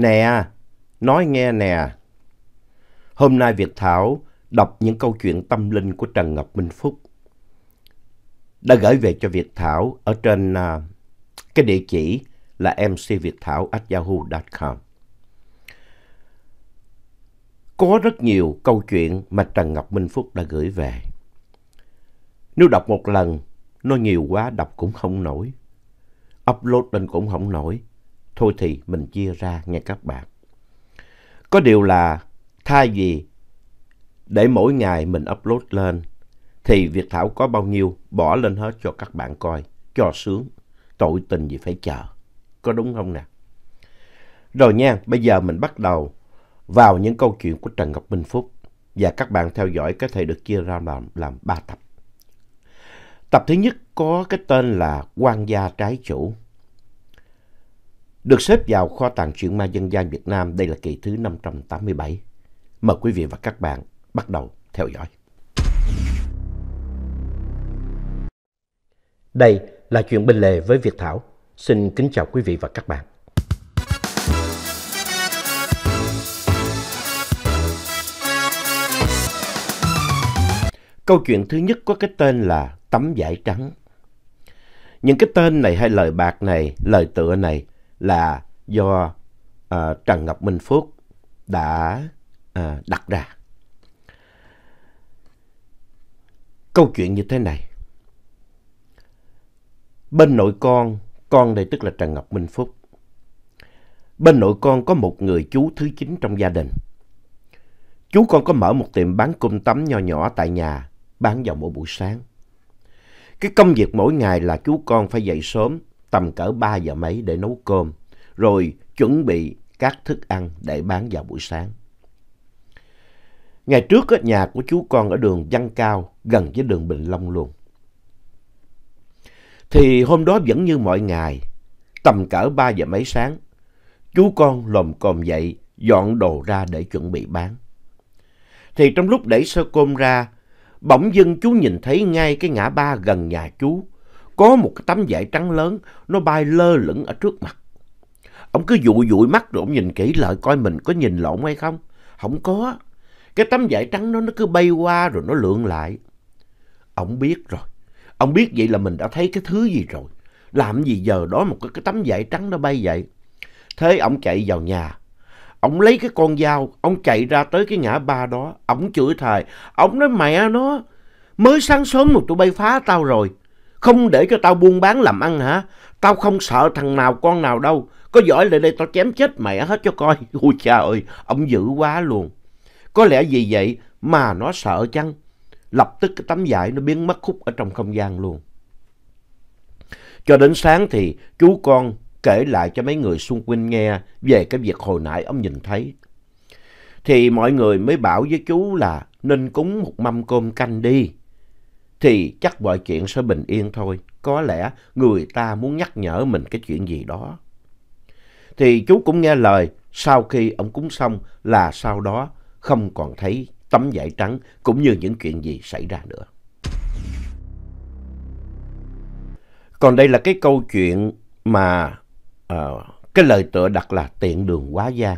Nè, nói nghe nè. Hôm nay Việt Thảo đọc những câu chuyện tâm linh của Trần Ngọc Minh Phúc. Đã gửi về cho Việt Thảo ở trên uh, cái địa chỉ là mcviệtthảo.yahoo.com. Có rất nhiều câu chuyện mà Trần Ngọc Minh Phúc đã gửi về. Nếu đọc một lần, nó nhiều quá đọc cũng không nổi. Upload lên cũng không nổi. Thôi thì mình chia ra nghe các bạn. Có điều là thay vì để mỗi ngày mình upload lên thì Việt Thảo có bao nhiêu bỏ lên hết cho các bạn coi, cho sướng. Tội tình gì phải chờ. Có đúng không nè? Rồi nha, bây giờ mình bắt đầu vào những câu chuyện của Trần Ngọc Minh Phúc và các bạn theo dõi có thể được chia ra làm, làm 3 tập. Tập thứ nhất có cái tên là quan gia trái chủ được xếp vào kho tàng truyện ma dân gian Việt Nam. Đây là kỳ thứ 587. Mời quý vị và các bạn bắt đầu theo dõi. Đây là chuyện bên lề với Việt Thảo. Xin kính chào quý vị và các bạn. Câu chuyện thứ nhất có cái tên là Tấm Giải Trắng. Những cái tên này hay lời bạc này, lời tựa này là do à, Trần Ngọc Minh Phước đã à, đặt ra. Câu chuyện như thế này. Bên nội con, con đây tức là Trần Ngọc Minh Phúc. Bên nội con có một người chú thứ chín trong gia đình. Chú con có mở một tiệm bán cung tắm nho nhỏ tại nhà, bán vào mỗi buổi sáng. Cái công việc mỗi ngày là chú con phải dậy sớm, tầm cỡ 3 giờ mấy để nấu cơm, rồi chuẩn bị các thức ăn để bán vào buổi sáng. Ngày trước nhà của chú con ở đường Văn Cao, gần với đường Bình Long luôn. Thì hôm đó vẫn như mọi ngày, tầm cỡ 3 giờ mấy sáng, chú con lồm cồm dậy, dọn đồ ra để chuẩn bị bán. Thì trong lúc đẩy sơ cơm ra, bỗng dưng chú nhìn thấy ngay cái ngã ba gần nhà chú có một cái tấm vải trắng lớn, nó bay lơ lửng ở trước mặt. Ông cứ dụi dụi mắt rồi ông nhìn kỹ lại coi mình có nhìn lộn hay không. Không có. Cái tấm vải trắng nó nó cứ bay qua rồi nó lượn lại. Ông biết rồi. Ông biết vậy là mình đã thấy cái thứ gì rồi. Làm gì giờ đó một cái, cái tấm vải trắng nó bay vậy. Thế ông chạy vào nhà. Ông lấy cái con dao, ông chạy ra tới cái ngã ba đó. Ông chửi thề. Ông nói mẹ nó, mới sáng sớm mà tụi bay phá tao rồi. Không để cho tao buôn bán làm ăn hả? Tao không sợ thằng nào con nào đâu. Có giỏi lại đây tao chém chết mẹ hết cho coi. Ôi cha ơi, ông dữ quá luôn. Có lẽ vì vậy mà nó sợ chăng? Lập tức cái tấm vải nó biến mất khúc ở trong không gian luôn. Cho đến sáng thì chú con kể lại cho mấy người xung quanh nghe về cái việc hồi nãy ông nhìn thấy. Thì mọi người mới bảo với chú là nên cúng một mâm cơm canh đi thì chắc mọi chuyện sẽ bình yên thôi. Có lẽ người ta muốn nhắc nhở mình cái chuyện gì đó. Thì chú cũng nghe lời, sau khi ông cúng xong là sau đó không còn thấy tấm vải trắng cũng như những chuyện gì xảy ra nữa. Còn đây là cái câu chuyện mà uh, cái lời tựa đặt là tiện đường quá gian.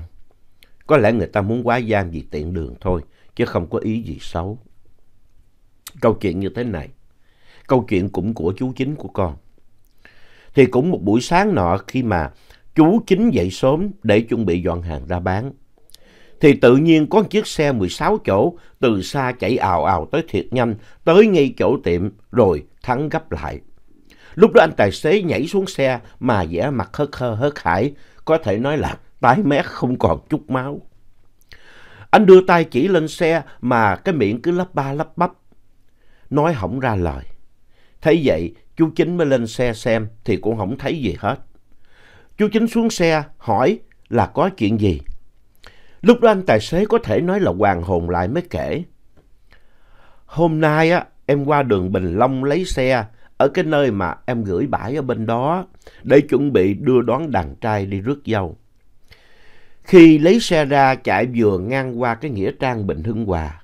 Có lẽ người ta muốn quá gian vì tiện đường thôi, chứ không có ý gì xấu. Câu chuyện như thế này. Câu chuyện cũng của chú chính của con. Thì cũng một buổi sáng nọ khi mà chú chính dậy sớm để chuẩn bị dọn hàng ra bán. Thì tự nhiên có chiếc xe 16 chỗ từ xa chạy ào ào tới thiệt nhanh, tới ngay chỗ tiệm rồi thắng gấp lại. Lúc đó anh tài xế nhảy xuống xe mà vẻ mặt hớt hơ hớt hải, có thể nói là tái mét không còn chút máu. Anh đưa tay chỉ lên xe mà cái miệng cứ lấp ba lấp bắp, nói hỏng ra lời. Thấy vậy, chú Chính mới lên xe xem thì cũng không thấy gì hết. Chú Chính xuống xe hỏi là có chuyện gì. Lúc đó anh tài xế có thể nói là hoàng hồn lại mới kể. Hôm nay á, em qua đường Bình Long lấy xe ở cái nơi mà em gửi bãi ở bên đó để chuẩn bị đưa đón đàn trai đi rước dâu. Khi lấy xe ra chạy vừa ngang qua cái nghĩa trang Bình Hưng Hòa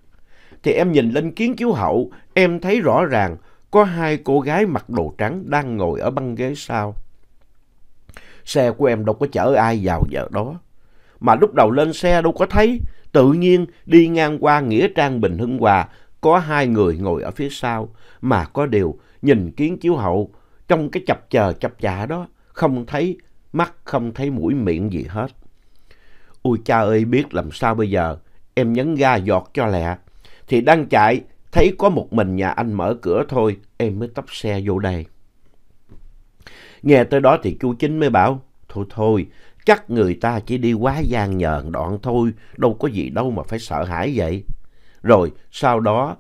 thì em nhìn lên kiến chiếu hậu, em thấy rõ ràng có hai cô gái mặc đồ trắng đang ngồi ở băng ghế sau. Xe của em đâu có chở ai vào giờ đó. Mà lúc đầu lên xe đâu có thấy, tự nhiên đi ngang qua Nghĩa Trang Bình Hưng Hòa, có hai người ngồi ở phía sau, mà có điều nhìn kiến chiếu hậu trong cái chập chờ chập chạ đó, không thấy mắt, không thấy mũi miệng gì hết. Ôi cha ơi biết làm sao bây giờ, em nhấn ga giọt cho lẹ thì đang chạy, thấy có một mình nhà anh mở cửa thôi, em mới tấp xe vô đây. Nghe tới đó thì chú Chính mới bảo, thôi thôi, chắc người ta chỉ đi quá gian nhờn đoạn thôi, đâu có gì đâu mà phải sợ hãi vậy. Rồi sau đó,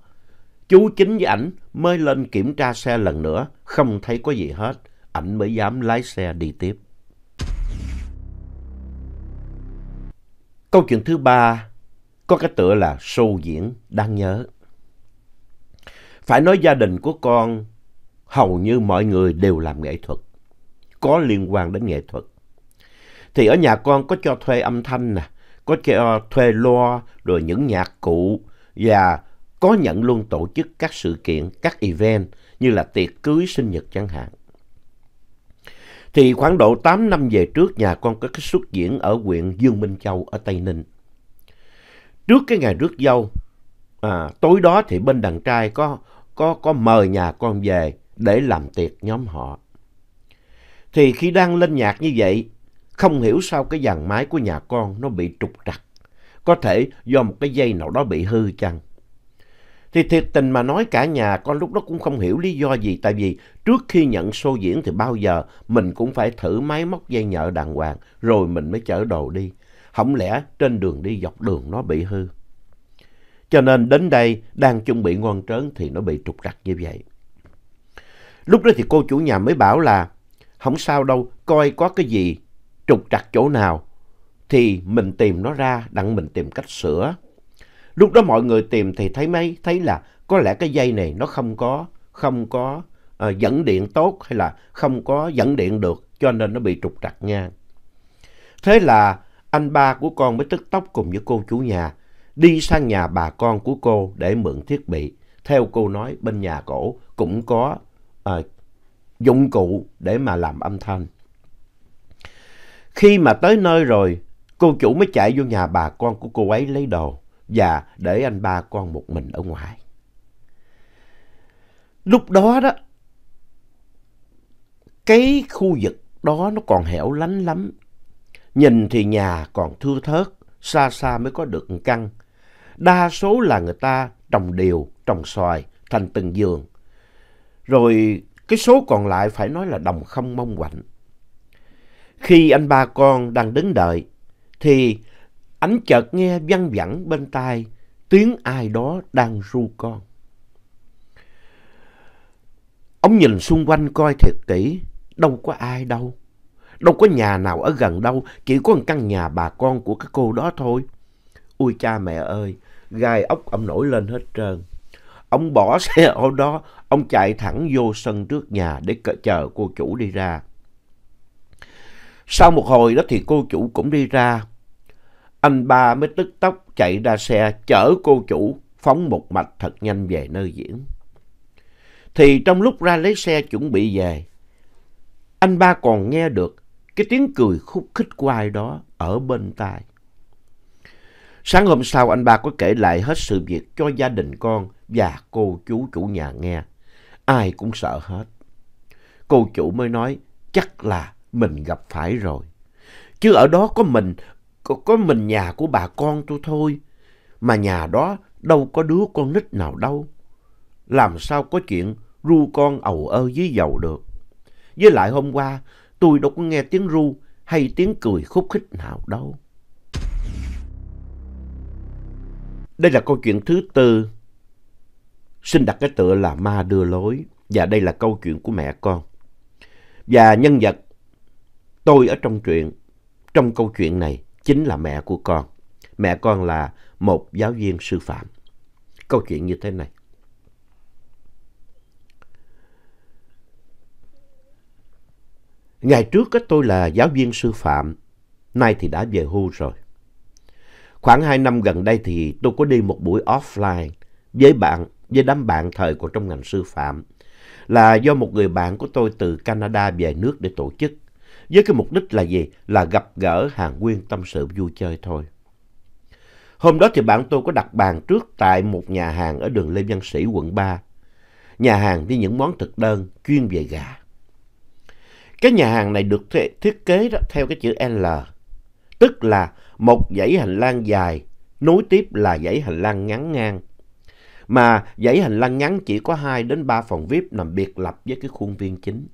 chú Chính với ảnh mới lên kiểm tra xe lần nữa, không thấy có gì hết, ảnh mới dám lái xe đi tiếp. Câu chuyện thứ ba có cái tựa là sâu diễn đáng nhớ. Phải nói gia đình của con hầu như mọi người đều làm nghệ thuật, có liên quan đến nghệ thuật. Thì ở nhà con có cho thuê âm thanh nè, có cho thuê loa, rồi những nhạc cụ và có nhận luôn tổ chức các sự kiện, các event như là tiệc cưới sinh nhật chẳng hạn. Thì khoảng độ 8 năm về trước nhà con có cái xuất diễn ở huyện Dương Minh Châu ở Tây Ninh trước cái ngày rước dâu à, tối đó thì bên đàn trai có có có mời nhà con về để làm tiệc nhóm họ thì khi đang lên nhạc như vậy không hiểu sao cái dàn mái của nhà con nó bị trục trặc có thể do một cái dây nào đó bị hư chăng thì thiệt tình mà nói cả nhà con lúc đó cũng không hiểu lý do gì tại vì trước khi nhận show diễn thì bao giờ mình cũng phải thử máy móc dây nhợ đàng hoàng rồi mình mới chở đồ đi không lẽ trên đường đi dọc đường nó bị hư. Cho nên đến đây đang chuẩn bị ngon trớn thì nó bị trục trặc như vậy. Lúc đó thì cô chủ nhà mới bảo là không sao đâu, coi có cái gì trục trặc chỗ nào thì mình tìm nó ra, đặng mình tìm cách sửa. Lúc đó mọi người tìm thì thấy mấy, thấy là có lẽ cái dây này nó không có, không có uh, dẫn điện tốt hay là không có dẫn điện được cho nên nó bị trục trặc nha. Thế là anh ba của con mới tức tốc cùng với cô chủ nhà, đi sang nhà bà con của cô để mượn thiết bị. Theo cô nói, bên nhà cổ cũng có à, dụng cụ để mà làm âm thanh. Khi mà tới nơi rồi, cô chủ mới chạy vô nhà bà con của cô ấy lấy đồ và để anh ba con một mình ở ngoài. Lúc đó đó, cái khu vực đó nó còn hẻo lánh lắm, Nhìn thì nhà còn thưa thớt, xa xa mới có được căn. Đa số là người ta trồng điều, trồng xoài thành từng giường. Rồi cái số còn lại phải nói là đồng không mong quạnh. Khi anh ba con đang đứng đợi, thì ánh chợt nghe văng vẳng bên tai tiếng ai đó đang ru con. Ông nhìn xung quanh coi thiệt kỹ, đâu có ai đâu. Đâu có nhà nào ở gần đâu, chỉ có một căn nhà bà con của cái cô đó thôi. Ui cha mẹ ơi, gai ốc ông nổi lên hết trơn. Ông bỏ xe ở đó, ông chạy thẳng vô sân trước nhà để chờ cô chủ đi ra. Sau một hồi đó thì cô chủ cũng đi ra. Anh ba mới tức tốc chạy ra xe chở cô chủ phóng một mạch thật nhanh về nơi diễn. Thì trong lúc ra lấy xe chuẩn bị về, anh ba còn nghe được cái tiếng cười khúc khích của ai đó ở bên tai. Sáng hôm sau anh ba có kể lại hết sự việc cho gia đình con và cô chú chủ nhà nghe. Ai cũng sợ hết. Cô chủ mới nói chắc là mình gặp phải rồi. Chứ ở đó có mình, có, có mình nhà của bà con tôi thôi. Mà nhà đó đâu có đứa con nít nào đâu. Làm sao có chuyện ru con ầu ơ với dầu được. Với lại hôm qua tôi đâu có nghe tiếng ru hay tiếng cười khúc khích nào đâu. Đây là câu chuyện thứ tư. Xin đặt cái tựa là ma đưa lối và đây là câu chuyện của mẹ con. Và nhân vật tôi ở trong truyện, trong câu chuyện này chính là mẹ của con. Mẹ con là một giáo viên sư phạm. Câu chuyện như thế này. Ngày trước tôi là giáo viên sư phạm, nay thì đã về hưu rồi. Khoảng 2 năm gần đây thì tôi có đi một buổi offline với bạn, với đám bạn thời của trong ngành sư phạm. Là do một người bạn của tôi từ Canada về nước để tổ chức. Với cái mục đích là gì? Là gặp gỡ hàng nguyên tâm sự vui chơi thôi. Hôm đó thì bạn tôi có đặt bàn trước tại một nhà hàng ở đường Lê Văn Sĩ, quận 3. Nhà hàng với những món thực đơn chuyên về gà. Cái nhà hàng này được thiết kế đó, theo cái chữ L, tức là một dãy hành lang dài nối tiếp là dãy hành lang ngắn ngang. Mà dãy hành lang ngắn chỉ có 2 đến 3 phòng VIP nằm biệt lập với cái khuôn viên chính.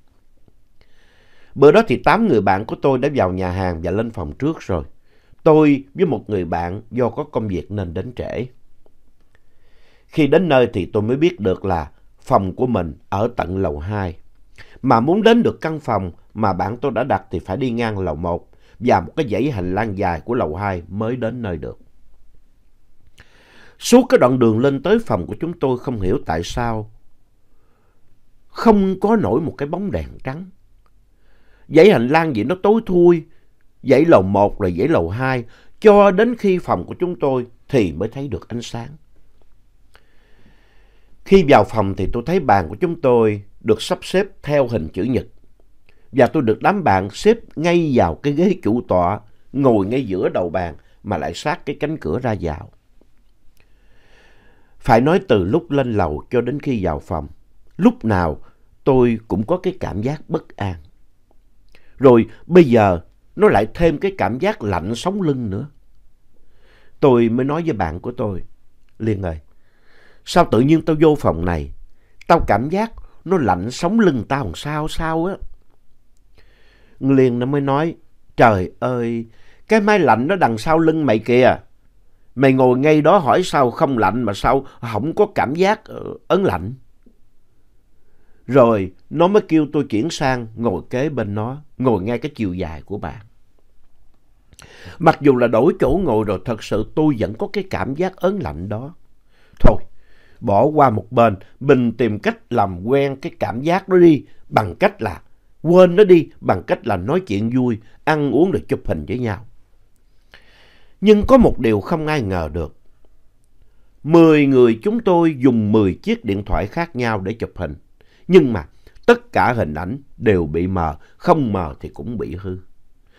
Bữa đó thì 8 người bạn của tôi đã vào nhà hàng và lên phòng trước rồi. Tôi với một người bạn do có công việc nên đến trễ. Khi đến nơi thì tôi mới biết được là phòng của mình ở tận lầu 2. Mà muốn đến được căn phòng mà bạn tôi đã đặt thì phải đi ngang lầu 1 và một cái dãy hành lang dài của lầu 2 mới đến nơi được. Suốt cái đoạn đường lên tới phòng của chúng tôi không hiểu tại sao không có nổi một cái bóng đèn trắng. Dãy hành lang gì nó tối thui, dãy lầu 1 rồi dãy lầu 2 cho đến khi phòng của chúng tôi thì mới thấy được ánh sáng. Khi vào phòng thì tôi thấy bàn của chúng tôi được sắp xếp theo hình chữ nhật. Và tôi được đám bạn xếp ngay vào cái ghế chủ tọa, ngồi ngay giữa đầu bàn mà lại sát cái cánh cửa ra vào. Phải nói từ lúc lên lầu cho đến khi vào phòng, lúc nào tôi cũng có cái cảm giác bất an. Rồi bây giờ nó lại thêm cái cảm giác lạnh sống lưng nữa. Tôi mới nói với bạn của tôi, Liên ơi, sao tự nhiên tao vô phòng này, tao cảm giác nó lạnh sống lưng tao làm sao sao á. Liền nó mới nói, trời ơi, cái máy lạnh nó đằng sau lưng mày kìa. Mày ngồi ngay đó hỏi sao không lạnh mà sao không có cảm giác ấn ờ, lạnh. Rồi nó mới kêu tôi chuyển sang ngồi kế bên nó, ngồi ngay cái chiều dài của bạn. Mặc dù là đổi chỗ ngồi rồi thật sự tôi vẫn có cái cảm giác ớn lạnh đó. Thôi, bỏ qua một bên, mình tìm cách làm quen cái cảm giác đó đi bằng cách là quên nó đi bằng cách là nói chuyện vui, ăn uống rồi chụp hình với nhau. Nhưng có một điều không ai ngờ được. Mười người chúng tôi dùng mười chiếc điện thoại khác nhau để chụp hình. Nhưng mà tất cả hình ảnh đều bị mờ, không mờ thì cũng bị hư.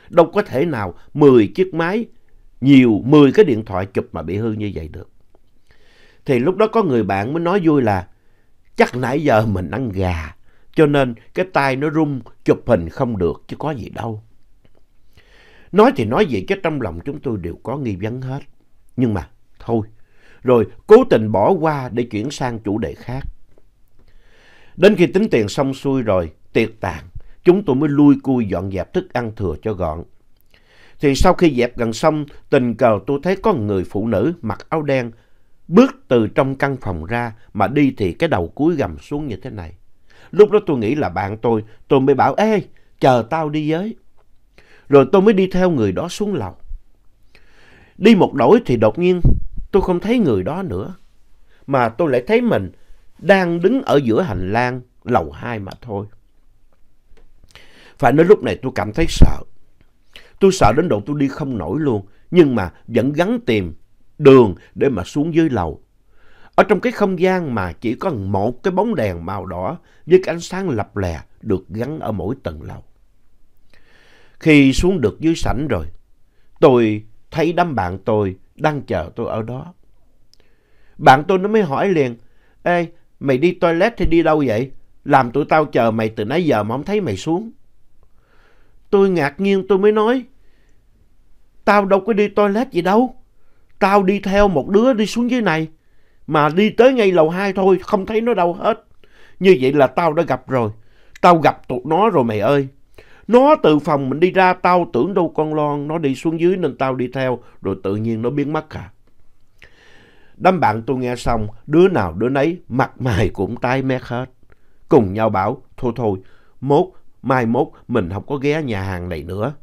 Đâu có thể nào mười chiếc máy, nhiều mười cái điện thoại chụp mà bị hư như vậy được. Thì lúc đó có người bạn mới nói vui là chắc nãy giờ mình ăn gà cho nên cái tay nó rung chụp hình không được chứ có gì đâu. Nói thì nói vậy chứ trong lòng chúng tôi đều có nghi vấn hết. Nhưng mà thôi, rồi cố tình bỏ qua để chuyển sang chủ đề khác. Đến khi tính tiền xong xuôi rồi, tiệc tàn, chúng tôi mới lui cui dọn dẹp thức ăn thừa cho gọn. Thì sau khi dẹp gần xong, tình cờ tôi thấy có người phụ nữ mặc áo đen Bước từ trong căn phòng ra mà đi thì cái đầu cúi gầm xuống như thế này. Lúc đó tôi nghĩ là bạn tôi, tôi mới bảo, Ê, chờ tao đi với. Rồi tôi mới đi theo người đó xuống lầu. Đi một đổi thì đột nhiên tôi không thấy người đó nữa. Mà tôi lại thấy mình đang đứng ở giữa hành lang lầu 2 mà thôi. Phải nói lúc này tôi cảm thấy sợ. Tôi sợ đến độ tôi đi không nổi luôn, nhưng mà vẫn gắn tìm đường để mà xuống dưới lầu. Ở trong cái không gian mà chỉ có một cái bóng đèn màu đỏ với cái ánh sáng lập lè được gắn ở mỗi tầng lầu. Khi xuống được dưới sảnh rồi, tôi thấy đám bạn tôi đang chờ tôi ở đó. Bạn tôi nó mới hỏi liền, Ê, mày đi toilet thì đi đâu vậy? Làm tụi tao chờ mày từ nãy giờ mà không thấy mày xuống. Tôi ngạc nhiên tôi mới nói, Tao đâu có đi toilet gì đâu. Tao đi theo một đứa đi xuống dưới này. Mà đi tới ngay lầu hai thôi, không thấy nó đâu hết. Như vậy là tao đã gặp rồi. Tao gặp tụt nó rồi mày ơi. Nó từ phòng mình đi ra, tao tưởng đâu con lon nó đi xuống dưới nên tao đi theo, rồi tự nhiên nó biến mất cả à. Đám bạn tôi nghe xong, đứa nào đứa nấy, mặt mày cũng tái mét hết. Cùng nhau bảo, thôi thôi, mốt, mai mốt mình không có ghé nhà hàng này nữa.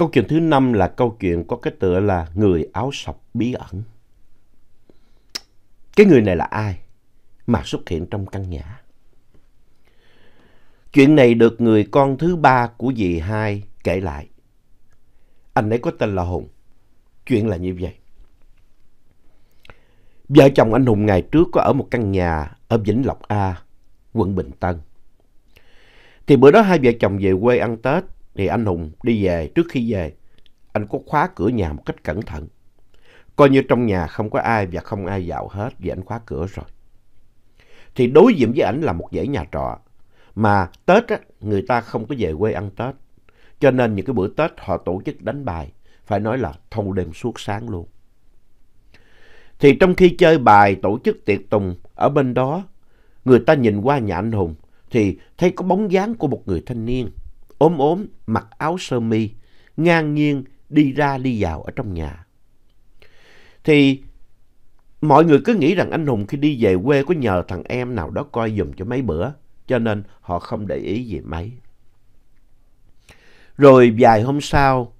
Câu chuyện thứ năm là câu chuyện có cái tựa là Người áo sọc bí ẩn. Cái người này là ai mà xuất hiện trong căn nhà? Chuyện này được người con thứ ba của dì hai kể lại. Anh ấy có tên là Hùng. Chuyện là như vậy. Vợ chồng anh Hùng ngày trước có ở một căn nhà ở Vĩnh Lộc A, quận Bình Tân. Thì bữa đó hai vợ chồng về quê ăn Tết thì anh Hùng đi về, trước khi về, anh có khóa cửa nhà một cách cẩn thận. Coi như trong nhà không có ai và không ai vào hết vì anh khóa cửa rồi. Thì đối diện với ảnh là một dãy nhà trọ. Mà Tết á, người ta không có về quê ăn Tết. Cho nên những cái bữa Tết họ tổ chức đánh bài. Phải nói là thâu đêm suốt sáng luôn. Thì trong khi chơi bài tổ chức tiệc tùng ở bên đó, người ta nhìn qua nhà anh Hùng thì thấy có bóng dáng của một người thanh niên ốm ốm mặc áo sơ mi, ngang nhiên đi ra đi vào ở trong nhà. Thì mọi người cứ nghĩ rằng anh Hùng khi đi về quê có nhờ thằng em nào đó coi dùm cho mấy bữa, cho nên họ không để ý gì mấy. Rồi vài hôm sau,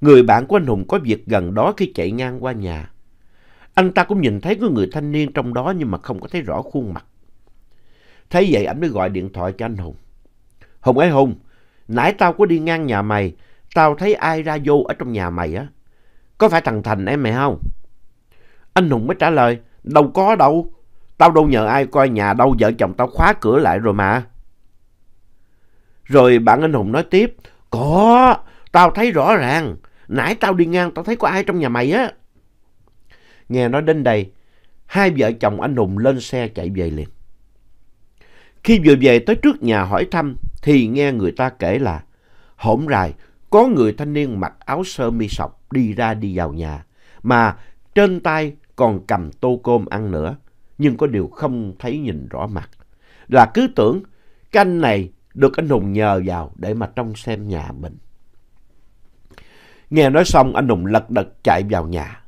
người bạn của anh Hùng có việc gần đó khi chạy ngang qua nhà. Anh ta cũng nhìn thấy có người thanh niên trong đó nhưng mà không có thấy rõ khuôn mặt. Thấy vậy anh mới gọi điện thoại cho anh Hùng. Hùng ấy Hùng, Nãy tao có đi ngang nhà mày, tao thấy ai ra vô ở trong nhà mày á. Có phải thằng Thành em mày không? Anh Hùng mới trả lời, đâu có đâu. Tao đâu nhờ ai coi nhà đâu, vợ chồng tao khóa cửa lại rồi mà. Rồi bạn anh Hùng nói tiếp, có, tao thấy rõ ràng. Nãy tao đi ngang tao thấy có ai trong nhà mày á. Nghe nói đến đây, hai vợ chồng anh Hùng lên xe chạy về liền. Khi vừa về tới trước nhà hỏi thăm thì nghe người ta kể là hổm rài có người thanh niên mặc áo sơ mi sọc đi ra đi vào nhà mà trên tay còn cầm tô cơm ăn nữa nhưng có điều không thấy nhìn rõ mặt là cứ tưởng canh này được anh Hùng nhờ vào để mà trông xem nhà mình. Nghe nói xong anh Hùng lật đật chạy vào nhà.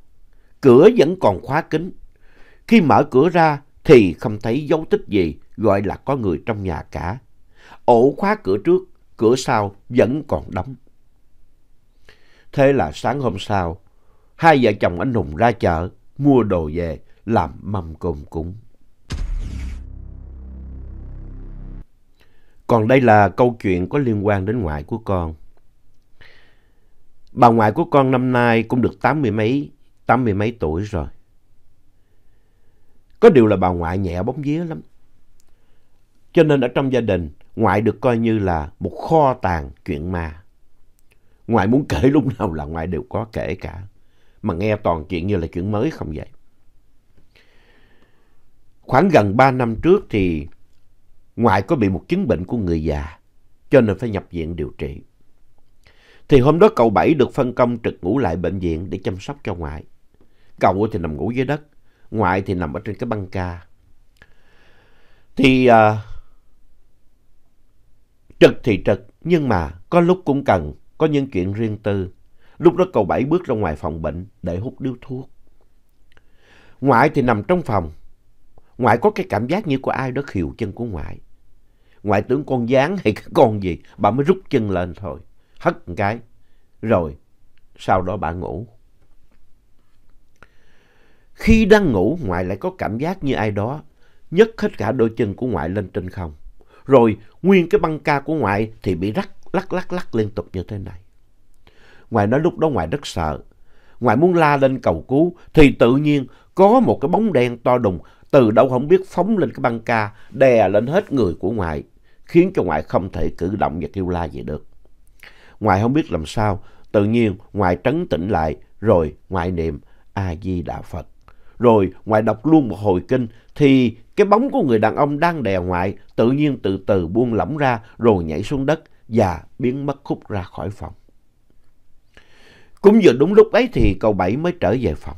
Cửa vẫn còn khóa kín. Khi mở cửa ra thì không thấy dấu tích gì gọi là có người trong nhà cả ổ khóa cửa trước, cửa sau vẫn còn đóng. Thế là sáng hôm sau, hai vợ chồng anh Hùng ra chợ, mua đồ về, làm mâm cơm cúng. Còn đây là câu chuyện có liên quan đến ngoại của con. Bà ngoại của con năm nay cũng được tám mươi mấy, tám mươi mấy tuổi rồi. Có điều là bà ngoại nhẹ bóng vía lắm. Cho nên ở trong gia đình, ngoại được coi như là một kho tàng chuyện ma. Ngoại muốn kể lúc nào là ngoại đều có kể cả. Mà nghe toàn chuyện như là chuyện mới không vậy. Khoảng gần 3 năm trước thì ngoại có bị một chứng bệnh của người già cho nên phải nhập viện điều trị. Thì hôm đó cậu Bảy được phân công trực ngủ lại bệnh viện để chăm sóc cho ngoại. Cậu thì nằm ngủ dưới đất, ngoại thì nằm ở trên cái băng ca. Thì à, Trực thì trực, nhưng mà có lúc cũng cần có những chuyện riêng tư. Lúc đó cậu Bảy bước ra ngoài phòng bệnh để hút điếu thuốc. Ngoại thì nằm trong phòng. Ngoại có cái cảm giác như có ai đó khiều chân của ngoại. Ngoại tưởng con gián hay cái con gì, bà mới rút chân lên thôi. Hất một cái. Rồi, sau đó bà ngủ. Khi đang ngủ, ngoại lại có cảm giác như ai đó nhấc hết cả đôi chân của ngoại lên trên không. Rồi nguyên cái băng ca của ngoại thì bị rắc, lắc lắc lắc liên tục như thế này. Ngoại nói lúc đó ngoại rất sợ. Ngoại muốn la lên cầu cứu thì tự nhiên có một cái bóng đen to đùng từ đâu không biết phóng lên cái băng ca đè lên hết người của ngoại khiến cho ngoại không thể cử động và kêu la gì được. Ngoại không biết làm sao, tự nhiên ngoại trấn tĩnh lại rồi ngoại niệm A Di Đà Phật. Rồi ngoại đọc luôn một hồi kinh thì cái bóng của người đàn ông đang đè ngoại tự nhiên từ từ buông lỏng ra rồi nhảy xuống đất và biến mất khúc ra khỏi phòng. Cũng vừa đúng lúc ấy thì cậu Bảy mới trở về phòng.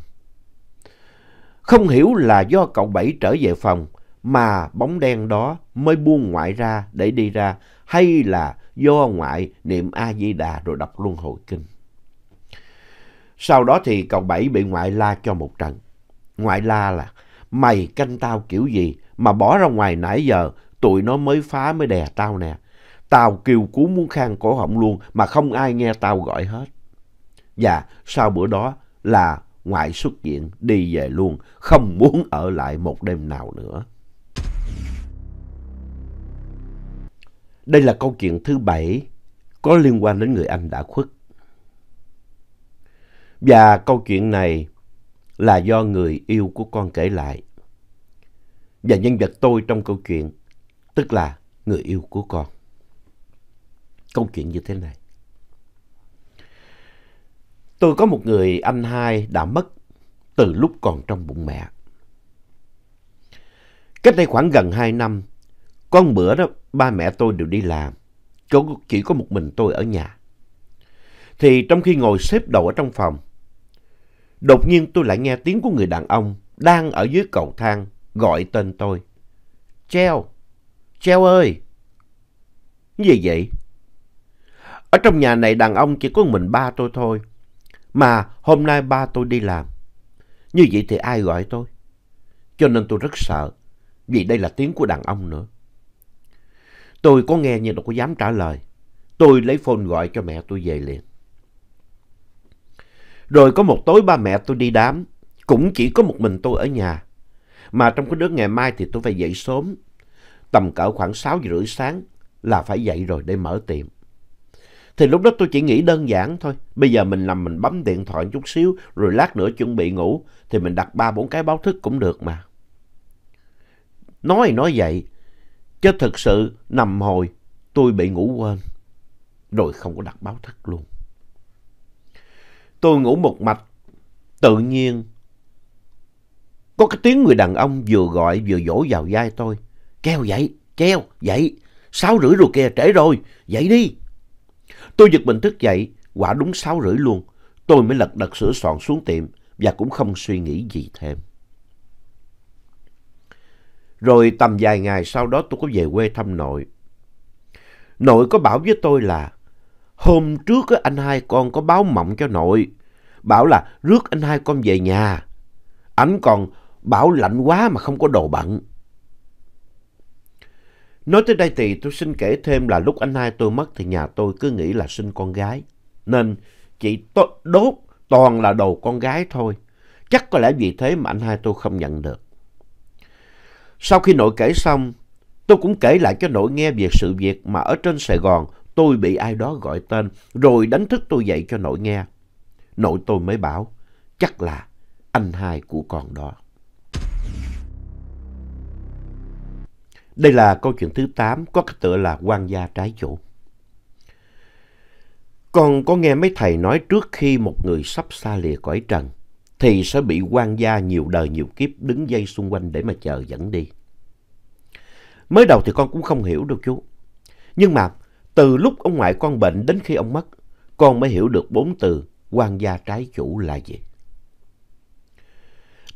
Không hiểu là do cậu Bảy trở về phòng mà bóng đen đó mới buông ngoại ra để đi ra hay là do ngoại niệm A-di-đà rồi đọc luôn hồi kinh. Sau đó thì cậu Bảy bị ngoại la cho một trận. Ngoại la là mày canh tao kiểu gì mà bỏ ra ngoài nãy giờ tụi nó mới phá mới đè tao nè. Tao kêu cứu muốn khang cổ họng luôn mà không ai nghe tao gọi hết. Và dạ, sau bữa đó là ngoại xuất viện đi về luôn, không muốn ở lại một đêm nào nữa. Đây là câu chuyện thứ bảy có liên quan đến người anh đã khuất. Và câu chuyện này là do người yêu của con kể lại. Và nhân vật tôi trong câu chuyện, tức là người yêu của con. Câu chuyện như thế này. Tôi có một người anh hai đã mất từ lúc còn trong bụng mẹ. Cách đây khoảng gần 2 năm, con bữa đó ba mẹ tôi đều đi làm, chỉ có một mình tôi ở nhà. Thì trong khi ngồi xếp đầu ở trong phòng, Đột nhiên tôi lại nghe tiếng của người đàn ông đang ở dưới cầu thang gọi tên tôi. Treo! Treo ơi! Gì vậy? Ở trong nhà này đàn ông chỉ có mình ba tôi thôi. Mà hôm nay ba tôi đi làm. Như vậy thì ai gọi tôi? Cho nên tôi rất sợ. Vì đây là tiếng của đàn ông nữa. Tôi có nghe nhưng đâu có dám trả lời. Tôi lấy phone gọi cho mẹ tôi về liền. Rồi có một tối ba mẹ tôi đi đám, cũng chỉ có một mình tôi ở nhà. Mà trong cái đứa ngày mai thì tôi phải dậy sớm, tầm cỡ khoảng 6 giờ rưỡi sáng là phải dậy rồi để mở tiệm. Thì lúc đó tôi chỉ nghĩ đơn giản thôi, bây giờ mình nằm mình bấm điện thoại chút xíu rồi lát nữa chuẩn bị ngủ thì mình đặt ba bốn cái báo thức cũng được mà. Nói nói vậy, chứ thực sự nằm hồi tôi bị ngủ quên, rồi không có đặt báo thức luôn tôi ngủ một mạch, tự nhiên. Có cái tiếng người đàn ông vừa gọi vừa dỗ vào vai tôi. Kêu dậy, kêu, dậy, sáu rưỡi rồi kìa, trễ rồi, dậy đi. Tôi giật mình thức dậy, quả đúng sáu rưỡi luôn. Tôi mới lật đật sửa soạn xuống tiệm và cũng không suy nghĩ gì thêm. Rồi tầm vài ngày sau đó tôi có về quê thăm nội. Nội có bảo với tôi là Hôm trước anh hai con có báo mộng cho nội, bảo là rước anh hai con về nhà. Anh còn bảo lạnh quá mà không có đồ bận. Nói tới đây thì tôi xin kể thêm là lúc anh hai tôi mất thì nhà tôi cứ nghĩ là sinh con gái. Nên chỉ đốt toàn là đồ con gái thôi. Chắc có lẽ vì thế mà anh hai tôi không nhận được. Sau khi nội kể xong, tôi cũng kể lại cho nội nghe về sự việc mà ở trên Sài Gòn tôi bị ai đó gọi tên rồi đánh thức tôi dậy cho nội nghe. Nội tôi mới bảo, chắc là anh hai của con đó. Đây là câu chuyện thứ 8 có cái tựa là quan gia trái chủ. Còn có nghe mấy thầy nói trước khi một người sắp xa lìa cõi trần thì sẽ bị quan gia nhiều đời nhiều kiếp đứng dây xung quanh để mà chờ dẫn đi. Mới đầu thì con cũng không hiểu đâu chú. Nhưng mà từ lúc ông ngoại con bệnh đến khi ông mất, con mới hiểu được bốn từ quan gia trái chủ là gì.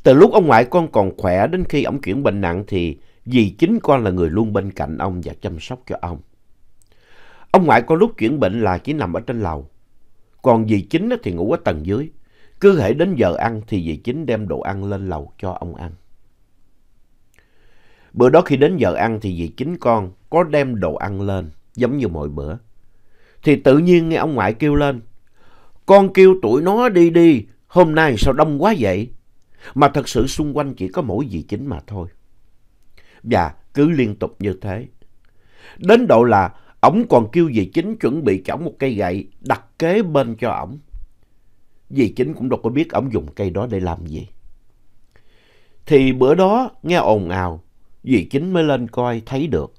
Từ lúc ông ngoại con còn khỏe đến khi ông chuyển bệnh nặng thì dì chính con là người luôn bên cạnh ông và chăm sóc cho ông. Ông ngoại con lúc chuyển bệnh là chỉ nằm ở trên lầu. Còn dì chính thì ngủ ở tầng dưới. Cứ hễ đến giờ ăn thì dì chính đem đồ ăn lên lầu cho ông ăn. Bữa đó khi đến giờ ăn thì dì chính con có đem đồ ăn lên giống như mọi bữa. Thì tự nhiên nghe ông ngoại kêu lên, con kêu tụi nó đi đi, hôm nay sao đông quá vậy? Mà thật sự xung quanh chỉ có mỗi dì chính mà thôi. Và cứ liên tục như thế. Đến độ là ổng còn kêu dì chính chuẩn bị cho chỏng một cây gậy đặt kế bên cho ổng. Dì chính cũng đâu có biết ổng dùng cây đó để làm gì. Thì bữa đó nghe ồn ào, dì chính mới lên coi thấy được.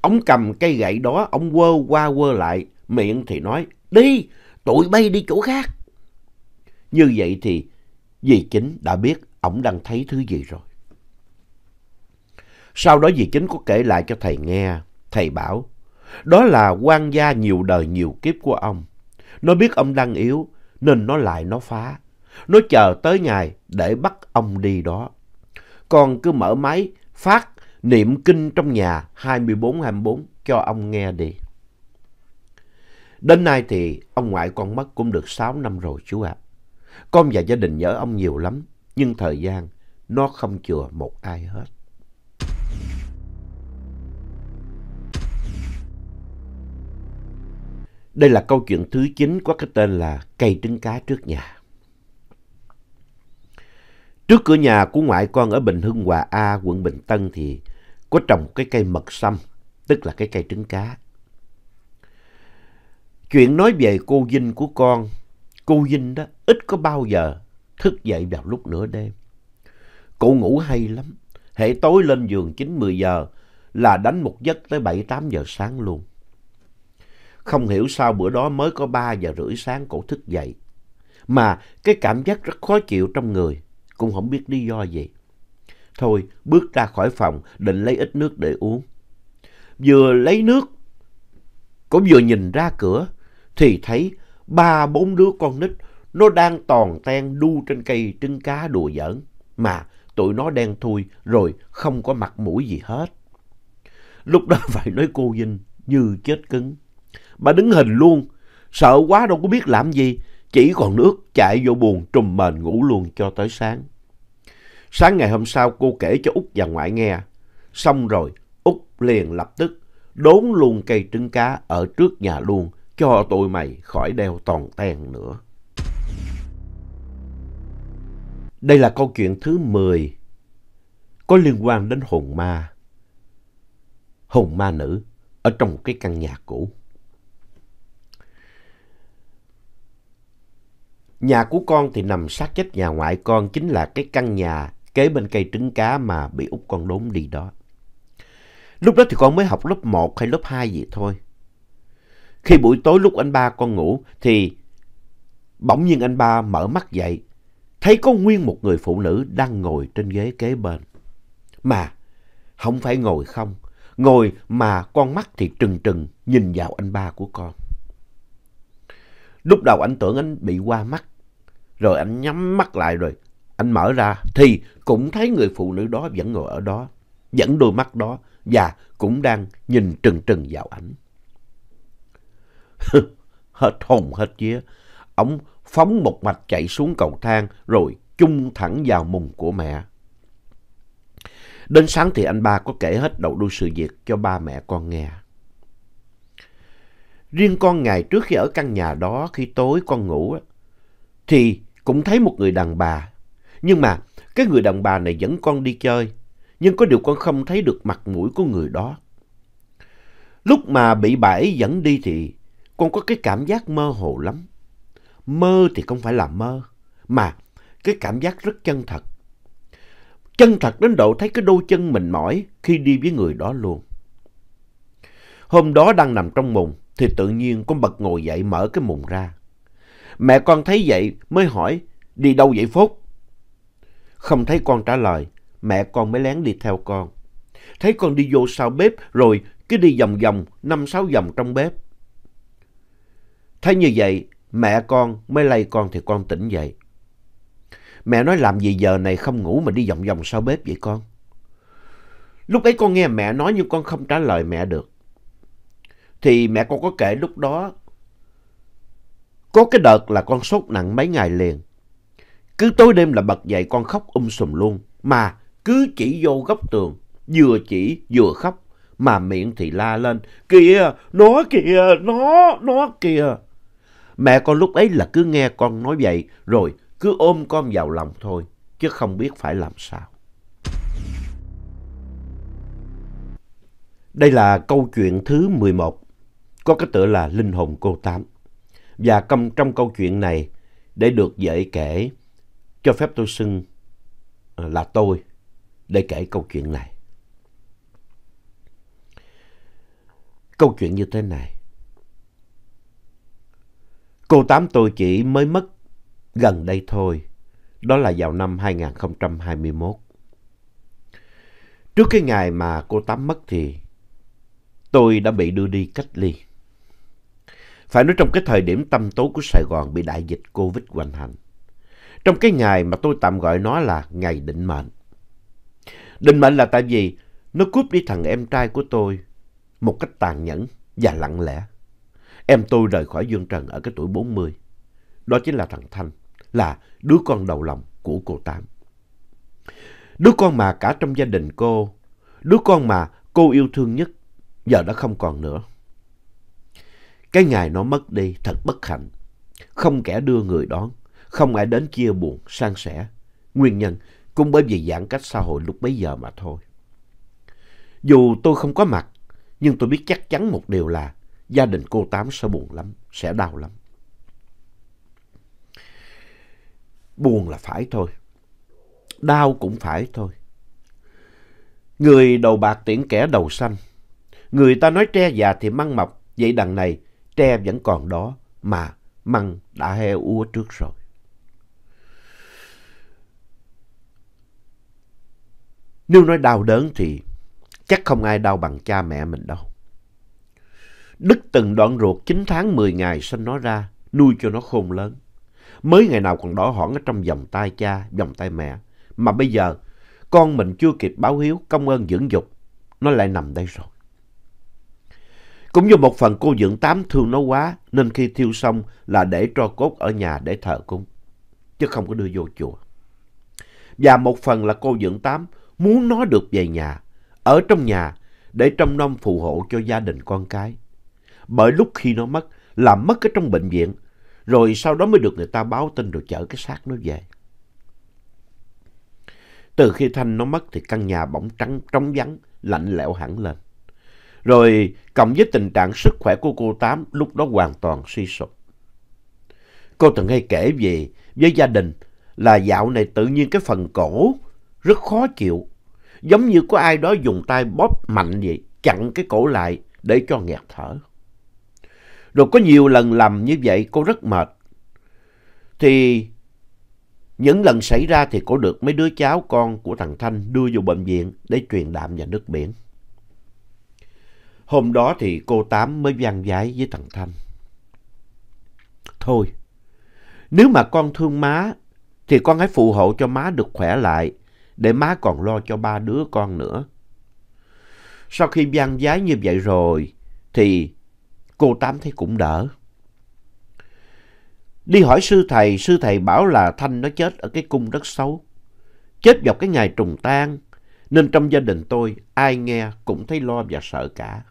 Ông cầm cây gậy đó, ông quơ qua quơ lại, miệng thì nói, đi, tụi bay đi chỗ khác. Như vậy thì dì chính đã biết ông đang thấy thứ gì rồi. Sau đó dì chính có kể lại cho thầy nghe, thầy bảo, đó là quan gia nhiều đời nhiều kiếp của ông. Nó biết ông đang yếu, nên nó lại nó phá. Nó chờ tới ngày để bắt ông đi đó. Còn cứ mở máy, phát niệm kinh trong nhà 24-24 cho ông nghe đi. Đến nay thì ông ngoại con mất cũng được 6 năm rồi chú ạ. Con và gia đình nhớ ông nhiều lắm, nhưng thời gian nó không chừa một ai hết. Đây là câu chuyện thứ 9 có cái tên là cây trứng cá trước nhà. Trước cửa nhà của ngoại con ở Bình Hưng Hòa A, quận Bình Tân thì có trồng cái cây mật sâm, tức là cái cây trứng cá. Chuyện nói về cô Vinh của con, cô Vinh đó ít có bao giờ thức dậy vào lúc nửa đêm. Cô ngủ hay lắm, hệ tối lên giường 9-10 giờ là đánh một giấc tới 7-8 giờ sáng luôn. Không hiểu sao bữa đó mới có 3 giờ rưỡi sáng cổ thức dậy. Mà cái cảm giác rất khó chịu trong người, cũng không biết lý do gì. Thôi bước ra khỏi phòng định lấy ít nước để uống. Vừa lấy nước, cũng vừa nhìn ra cửa thì thấy ba bốn đứa con nít nó đang toàn ten đu trên cây trứng cá đùa giỡn mà tụi nó đen thui rồi không có mặt mũi gì hết. Lúc đó phải nói cô Vinh như chết cứng. Bà đứng hình luôn, sợ quá đâu có biết làm gì, chỉ còn nước chạy vô buồn trùm mền ngủ luôn cho tới sáng. Sáng ngày hôm sau cô kể cho Út và ngoại nghe. Xong rồi, Út liền lập tức đốn luôn cây trứng cá ở trước nhà luôn cho tụi mày khỏi đeo toàn ten nữa. Đây là câu chuyện thứ 10 có liên quan đến hồn ma. Hồn ma nữ ở trong cái căn nhà cũ. Nhà của con thì nằm sát chết nhà ngoại con chính là cái căn nhà kế bên cây trứng cá mà bị út con đốn đi đó. Lúc đó thì con mới học lớp 1 hay lớp 2 vậy thôi. Khi buổi tối lúc anh ba con ngủ thì bỗng nhiên anh ba mở mắt dậy, thấy có nguyên một người phụ nữ đang ngồi trên ghế kế bên. Mà, không phải ngồi không, ngồi mà con mắt thì trừng trừng nhìn vào anh ba của con. Lúc đầu anh tưởng anh bị qua mắt, rồi anh nhắm mắt lại rồi anh mở ra thì cũng thấy người phụ nữ đó vẫn ngồi ở đó, vẫn đôi mắt đó và cũng đang nhìn trừng trừng vào ảnh. hết hồn hết vía, ông phóng một mạch chạy xuống cầu thang rồi chung thẳng vào mùng của mẹ. Đến sáng thì anh ba có kể hết đầu đuôi sự việc cho ba mẹ con nghe. Riêng con ngày trước khi ở căn nhà đó, khi tối con ngủ, thì cũng thấy một người đàn bà nhưng mà cái người đàn bà này dẫn con đi chơi. Nhưng có điều con không thấy được mặt mũi của người đó. Lúc mà bị bà ấy dẫn đi thì con có cái cảm giác mơ hồ lắm. Mơ thì không phải là mơ, mà cái cảm giác rất chân thật. Chân thật đến độ thấy cái đôi chân mình mỏi khi đi với người đó luôn. Hôm đó đang nằm trong mùng thì tự nhiên con bật ngồi dậy mở cái mùng ra. Mẹ con thấy vậy mới hỏi đi đâu vậy Phúc? Không thấy con trả lời, mẹ con mới lén đi theo con. Thấy con đi vô sau bếp rồi cứ đi vòng vòng, năm sáu vòng trong bếp. Thấy như vậy, mẹ con mới lay con thì con tỉnh dậy. Mẹ nói làm gì giờ này không ngủ mà đi vòng vòng sau bếp vậy con? Lúc ấy con nghe mẹ nói nhưng con không trả lời mẹ được. Thì mẹ con có kể lúc đó có cái đợt là con sốt nặng mấy ngày liền. Cứ tối đêm là bật dậy con khóc um sùm luôn. Mà cứ chỉ vô góc tường, vừa chỉ vừa khóc. Mà miệng thì la lên, kìa, nó kìa, nó, nó kìa. Mẹ con lúc ấy là cứ nghe con nói vậy, rồi cứ ôm con vào lòng thôi, chứ không biết phải làm sao. Đây là câu chuyện thứ 11, có cái tựa là Linh hồn cô Tám. Và trong câu chuyện này, để được dễ kể, cho phép tôi xưng ờ, là tôi để kể câu chuyện này. Câu chuyện như thế này. Cô Tám tôi chỉ mới mất gần đây thôi. Đó là vào năm 2021. Trước cái ngày mà cô Tám mất thì tôi đã bị đưa đi cách ly. Phải nói trong cái thời điểm tâm tối của Sài Gòn bị đại dịch Covid hoành hành trong cái ngày mà tôi tạm gọi nó là ngày định mệnh. Định mệnh là tại vì nó cướp đi thằng em trai của tôi một cách tàn nhẫn và lặng lẽ. Em tôi rời khỏi Dương Trần ở cái tuổi 40. Đó chính là thằng Thanh, là đứa con đầu lòng của cô Tám. Đứa con mà cả trong gia đình cô, đứa con mà cô yêu thương nhất, giờ đã không còn nữa. Cái ngày nó mất đi thật bất hạnh, không kẻ đưa người đón không ai đến chia buồn, san sẻ. Nguyên nhân cũng bởi vì giãn cách xã hội lúc bấy giờ mà thôi. Dù tôi không có mặt, nhưng tôi biết chắc chắn một điều là gia đình cô Tám sẽ buồn lắm, sẽ đau lắm. Buồn là phải thôi, đau cũng phải thôi. Người đầu bạc tiễn kẻ đầu xanh. Người ta nói tre già thì măng mọc, vậy đằng này tre vẫn còn đó mà măng đã heo úa trước rồi. Nếu nói đau đớn thì chắc không ai đau bằng cha mẹ mình đâu. Đức từng đoạn ruột 9 tháng 10 ngày sinh nó ra, nuôi cho nó khôn lớn. Mới ngày nào còn đỏ hỏn ở trong vòng tay cha, vòng tay mẹ. Mà bây giờ, con mình chưa kịp báo hiếu, công ơn dưỡng dục, nó lại nằm đây rồi. Cũng như một phần cô dưỡng tám thương nó quá, nên khi thiêu xong là để tro cốt ở nhà để thờ cúng, chứ không có đưa vô chùa. Và một phần là cô dưỡng tám muốn nó được về nhà, ở trong nhà để trong nom phù hộ cho gia đình con cái. Bởi lúc khi nó mất, làm mất ở trong bệnh viện, rồi sau đó mới được người ta báo tin rồi chở cái xác nó về. Từ khi Thanh nó mất thì căn nhà bỗng trắng trống vắng, lạnh lẽo hẳn lên. Rồi cộng với tình trạng sức khỏe của cô Tám lúc đó hoàn toàn suy sụp. Cô từng hay kể về với gia đình là dạo này tự nhiên cái phần cổ rất khó chịu, giống như có ai đó dùng tay bóp mạnh vậy, chặn cái cổ lại để cho nghẹt thở. Rồi có nhiều lần làm như vậy cô rất mệt. Thì những lần xảy ra thì cô được mấy đứa cháu con của thằng Thanh đưa vô bệnh viện để truyền đạm và nước biển. Hôm đó thì cô Tám mới gian vái với thằng Thanh. Thôi, nếu mà con thương má thì con hãy phù hộ cho má được khỏe lại để má còn lo cho ba đứa con nữa. Sau khi gian giái như vậy rồi, thì cô Tám thấy cũng đỡ. Đi hỏi sư thầy, sư thầy bảo là Thanh nó chết ở cái cung đất xấu. Chết vào cái ngày trùng tang, nên trong gia đình tôi ai nghe cũng thấy lo và sợ cả.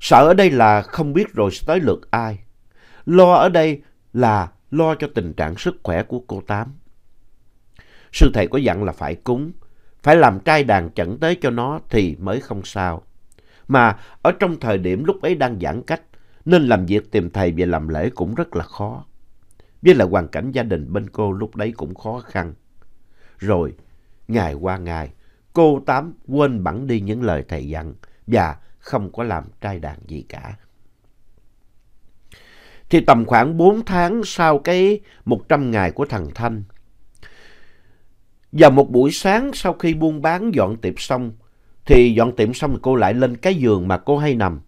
Sợ ở đây là không biết rồi sẽ tới lượt ai. Lo ở đây là lo cho tình trạng sức khỏe của cô Tám sư thầy có dặn là phải cúng, phải làm trai đàn chẩn tế cho nó thì mới không sao. Mà ở trong thời điểm lúc ấy đang giãn cách, nên làm việc tìm thầy về làm lễ cũng rất là khó. Với là hoàn cảnh gia đình bên cô lúc đấy cũng khó khăn. Rồi, ngày qua ngày, cô Tám quên bẵng đi những lời thầy dặn và không có làm trai đàn gì cả. Thì tầm khoảng 4 tháng sau cái 100 ngày của thằng Thanh, vào một buổi sáng sau khi buôn bán dọn tiệm xong, thì dọn tiệm xong cô lại lên cái giường mà cô hay nằm.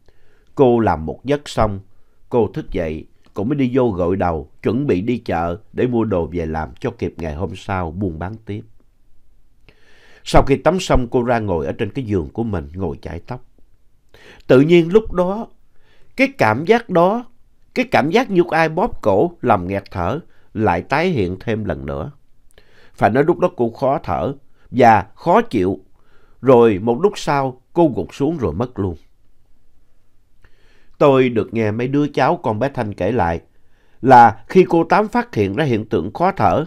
Cô làm một giấc xong, cô thức dậy, cô mới đi vô gội đầu, chuẩn bị đi chợ để mua đồ về làm cho kịp ngày hôm sau buôn bán tiếp. Sau khi tắm xong cô ra ngồi ở trên cái giường của mình ngồi chải tóc. Tự nhiên lúc đó, cái cảm giác đó, cái cảm giác như ai bóp cổ làm nghẹt thở lại tái hiện thêm lần nữa phải nói lúc đó cô khó thở và khó chịu. Rồi một lúc sau cô gục xuống rồi mất luôn. Tôi được nghe mấy đứa cháu con bé Thanh kể lại là khi cô Tám phát hiện ra hiện tượng khó thở,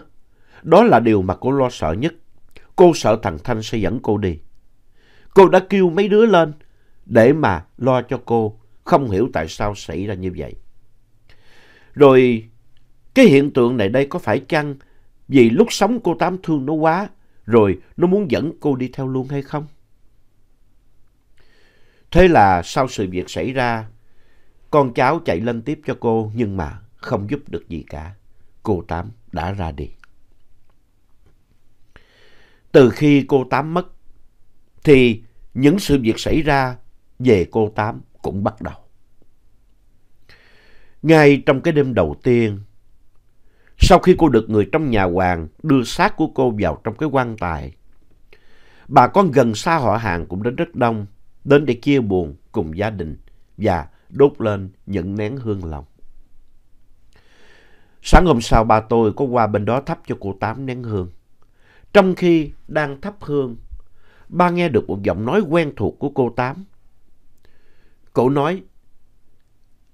đó là điều mà cô lo sợ nhất. Cô sợ thằng Thanh sẽ dẫn cô đi. Cô đã kêu mấy đứa lên để mà lo cho cô, không hiểu tại sao xảy ra như vậy. Rồi cái hiện tượng này đây có phải chăng vì lúc sống cô Tám thương nó quá, rồi nó muốn dẫn cô đi theo luôn hay không? Thế là sau sự việc xảy ra, con cháu chạy lên tiếp cho cô nhưng mà không giúp được gì cả. Cô Tám đã ra đi. Từ khi cô Tám mất, thì những sự việc xảy ra về cô Tám cũng bắt đầu. Ngay trong cái đêm đầu tiên, sau khi cô được người trong nhà hoàng đưa xác của cô vào trong cái quan tài, bà con gần xa họ hàng cũng đến rất đông, đến để chia buồn cùng gia đình và đốt lên những nén hương lòng. Sáng hôm sau ba tôi có qua bên đó thắp cho cô Tám nén hương. Trong khi đang thắp hương, ba nghe được một giọng nói quen thuộc của cô Tám. Cậu nói,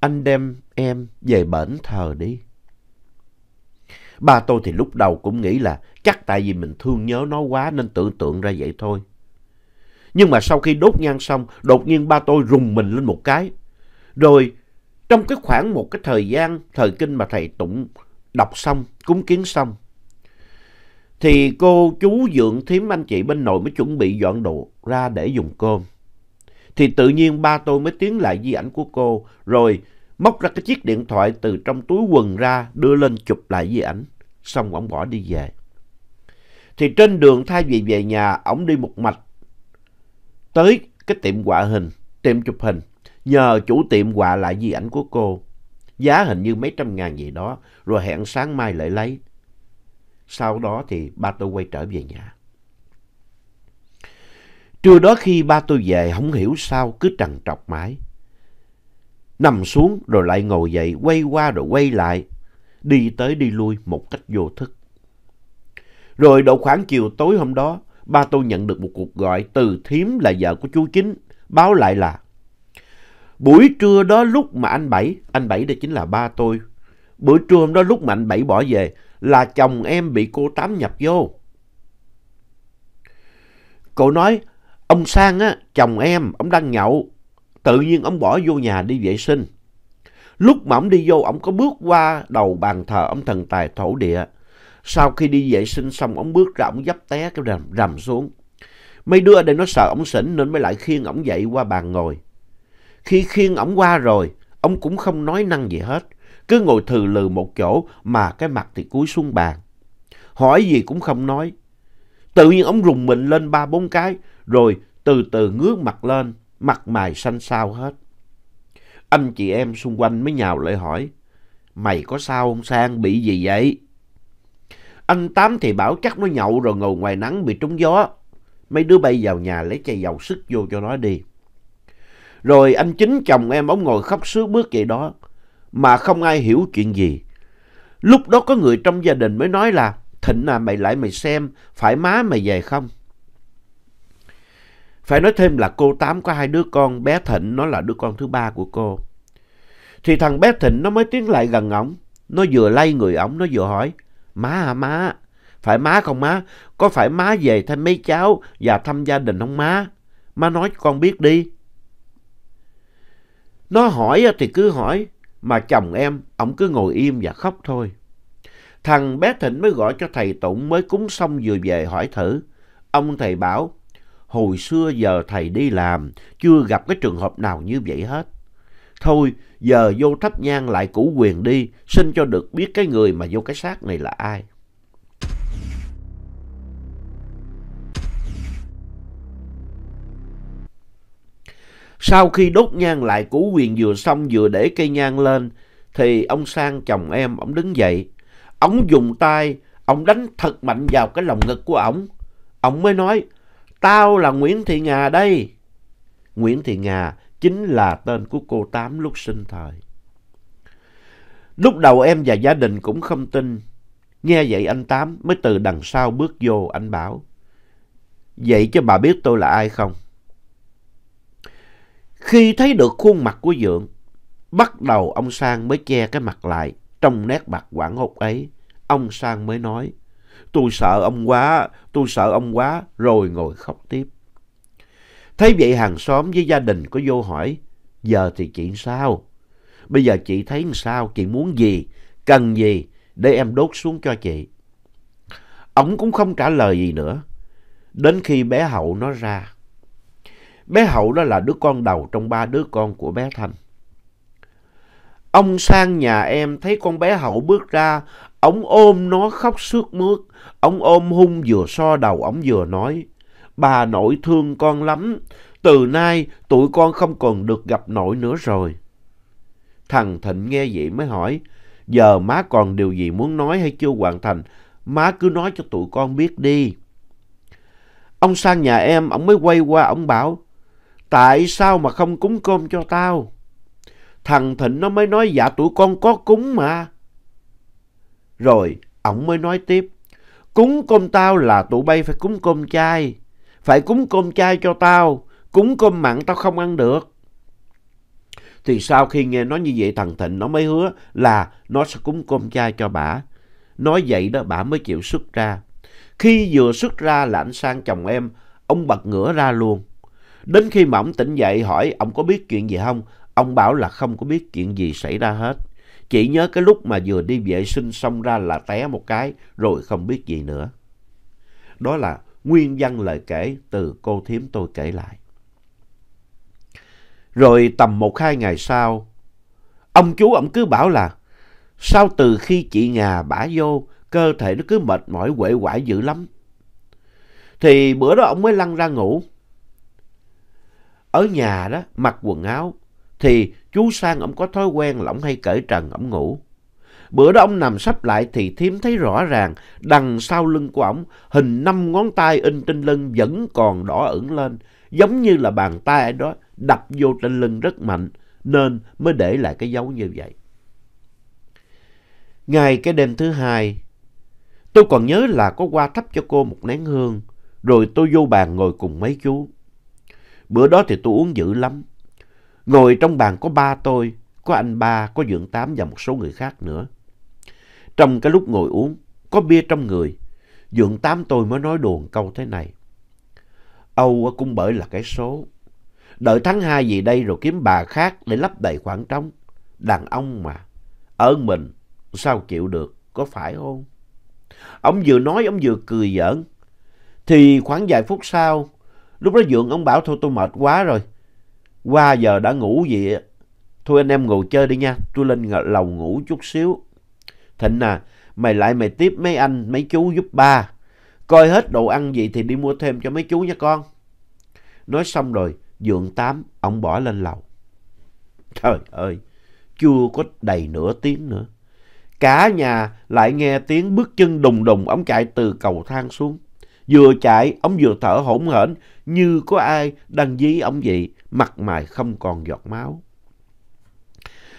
anh đem em về bển thờ đi. Ba tôi thì lúc đầu cũng nghĩ là chắc tại vì mình thương nhớ nó quá nên tưởng tượng ra vậy thôi. Nhưng mà sau khi đốt nhang xong, đột nhiên ba tôi rùng mình lên một cái. Rồi trong cái khoảng một cái thời gian thời kinh mà thầy tụng đọc xong, cúng kiến xong, thì cô chú dượng thím anh chị bên nội mới chuẩn bị dọn đồ ra để dùng cơm. Thì tự nhiên ba tôi mới tiến lại di ảnh của cô, rồi móc ra cái chiếc điện thoại từ trong túi quần ra đưa lên chụp lại với ảnh xong ổng bỏ đi về thì trên đường thay vì về nhà ổng đi một mạch tới cái tiệm họa hình tiệm chụp hình nhờ chủ tiệm họa lại di ảnh của cô giá hình như mấy trăm ngàn gì đó rồi hẹn sáng mai lại lấy sau đó thì ba tôi quay trở về nhà trưa đó khi ba tôi về không hiểu sao cứ trằn trọc mãi nằm xuống rồi lại ngồi dậy, quay qua rồi quay lại, đi tới đi lui một cách vô thức. Rồi độ khoảng chiều tối hôm đó, ba tôi nhận được một cuộc gọi từ thím là vợ của chú Chính, báo lại là Buổi trưa đó lúc mà anh Bảy, anh Bảy đây chính là ba tôi, buổi trưa hôm đó lúc mà anh Bảy bỏ về là chồng em bị cô Tám nhập vô. Cậu nói, ông Sang á, chồng em, ông đang nhậu, tự nhiên ông bỏ vô nhà đi vệ sinh. Lúc mà ông đi vô, ông có bước qua đầu bàn thờ ông thần tài thổ địa. Sau khi đi vệ sinh xong, ông bước ra, ông dấp té cái rầm, rầm xuống. Mấy đứa ở đây nó sợ ông xỉn nên mới lại khiêng ông dậy qua bàn ngồi. Khi khiêng ông qua rồi, ông cũng không nói năng gì hết. Cứ ngồi thừ lừ một chỗ mà cái mặt thì cúi xuống bàn. Hỏi gì cũng không nói. Tự nhiên ông rùng mình lên ba bốn cái, rồi từ từ ngước mặt lên mặt mày xanh xao hết. Anh chị em xung quanh mới nhào lại hỏi, mày có sao không Sang, bị gì vậy? Anh Tám thì bảo chắc nó nhậu rồi ngồi ngoài nắng bị trúng gió. Mấy đứa bay vào nhà lấy chai dầu sức vô cho nó đi. Rồi anh chính chồng em ống ngồi khóc sướt bước vậy đó, mà không ai hiểu chuyện gì. Lúc đó có người trong gia đình mới nói là, Thịnh à mày lại mày xem, phải má mày về không? Phải nói thêm là cô Tám có hai đứa con, bé Thịnh nó là đứa con thứ ba của cô. Thì thằng bé Thịnh nó mới tiến lại gần ổng, nó vừa lay người ổng, nó vừa hỏi, má à má, phải má không má, có phải má về thăm mấy cháu và thăm gia đình không má? Má nói con biết đi. Nó hỏi thì cứ hỏi, mà chồng em, ổng cứ ngồi im và khóc thôi. Thằng bé Thịnh mới gọi cho thầy Tụng mới cúng xong vừa về hỏi thử. Ông thầy bảo, hồi xưa giờ thầy đi làm, chưa gặp cái trường hợp nào như vậy hết. Thôi, giờ vô thắp nhang lại củ quyền đi, xin cho được biết cái người mà vô cái xác này là ai. Sau khi đốt nhang lại củ quyền vừa xong vừa để cây nhang lên, thì ông Sang chồng em, ông đứng dậy. Ông dùng tay, ông đánh thật mạnh vào cái lồng ngực của ông. Ông mới nói, Tao là Nguyễn Thị Nga đây. Nguyễn Thị Nga chính là tên của cô Tám lúc sinh thời. Lúc đầu em và gia đình cũng không tin. Nghe vậy anh Tám mới từ đằng sau bước vô anh bảo. Vậy cho bà biết tôi là ai không? Khi thấy được khuôn mặt của Dượng, bắt đầu ông Sang mới che cái mặt lại. Trong nét bạc quảng hốt ấy, ông Sang mới nói. Tôi sợ ông quá, tôi sợ ông quá, rồi ngồi khóc tiếp. Thấy vậy hàng xóm với gia đình có vô hỏi, giờ thì chị sao? Bây giờ chị thấy sao, chị muốn gì, cần gì để em đốt xuống cho chị? Ông cũng không trả lời gì nữa. Đến khi bé Hậu nó ra. Bé Hậu đó là đứa con đầu trong ba đứa con của bé Thanh. Ông sang nhà em thấy con bé Hậu bước ra, Ông ôm nó khóc sướt mướt. Ông ôm hung vừa so đầu, ông vừa nói. Bà nội thương con lắm. Từ nay tụi con không còn được gặp nội nữa rồi. Thằng Thịnh nghe vậy mới hỏi. Giờ má còn điều gì muốn nói hay chưa hoàn thành? Má cứ nói cho tụi con biết đi. Ông sang nhà em, ông mới quay qua, ông bảo. Tại sao mà không cúng cơm cho tao? Thằng Thịnh nó mới nói dạ tụi con có cúng mà. Rồi, ổng mới nói tiếp. Cúng cơm tao là tụi bay phải cúng cơm chay. Phải cúng cơm chay cho tao. Cúng cơm mặn tao không ăn được. Thì sau khi nghe nói như vậy thằng Thịnh nó mới hứa là nó sẽ cúng cơm chay cho bà. Nói vậy đó bà mới chịu xuất ra. Khi vừa xuất ra là anh sang chồng em, ông bật ngửa ra luôn. Đến khi mà ông tỉnh dậy hỏi ông có biết chuyện gì không, ông bảo là không có biết chuyện gì xảy ra hết. Chỉ nhớ cái lúc mà vừa đi vệ sinh xong ra là té một cái rồi không biết gì nữa. Đó là nguyên văn lời kể từ cô thím tôi kể lại. Rồi tầm một hai ngày sau, ông chú ông cứ bảo là sao từ khi chị Ngà bả vô cơ thể nó cứ mệt mỏi quệ quải dữ lắm. Thì bữa đó ông mới lăn ra ngủ. Ở nhà đó mặc quần áo thì Chú Sang ổng có thói quen là ổng hay cởi trần ổng ngủ. Bữa đó ông nằm sắp lại thì thím thấy rõ ràng đằng sau lưng của ổng hình năm ngón tay in trên lưng vẫn còn đỏ ửng lên. Giống như là bàn tay đó đập vô trên lưng rất mạnh nên mới để lại cái dấu như vậy. Ngày cái đêm thứ hai, tôi còn nhớ là có qua thắp cho cô một nén hương rồi tôi vô bàn ngồi cùng mấy chú. Bữa đó thì tôi uống dữ lắm. Ngồi trong bàn có ba tôi, có anh ba, có dưỡng Tám và một số người khác nữa. Trong cái lúc ngồi uống, có bia trong người, dưỡng Tám tôi mới nói đùa câu thế này. Âu cũng bởi là cái số. Đợi tháng 2 gì đây rồi kiếm bà khác để lấp đầy khoảng trống. Đàn ông mà, ở mình, sao chịu được, có phải không? Ông vừa nói, ông vừa cười giỡn. Thì khoảng vài phút sau, lúc đó dưỡng ông bảo thôi tôi mệt quá rồi, qua giờ đã ngủ gì á. Thôi anh em ngồi chơi đi nha, tôi lên lầu ngủ chút xíu. Thịnh à, mày lại mày tiếp mấy anh, mấy chú giúp ba. Coi hết đồ ăn gì thì đi mua thêm cho mấy chú nha con. Nói xong rồi, dượng tám, ông bỏ lên lầu. Trời ơi, chưa có đầy nửa tiếng nữa. Cả nhà lại nghe tiếng bước chân đùng đùng, ông chạy từ cầu thang xuống. Vừa chạy, ông vừa thở hổn hển như có ai đang dí ông vậy, mặt mày không còn giọt máu.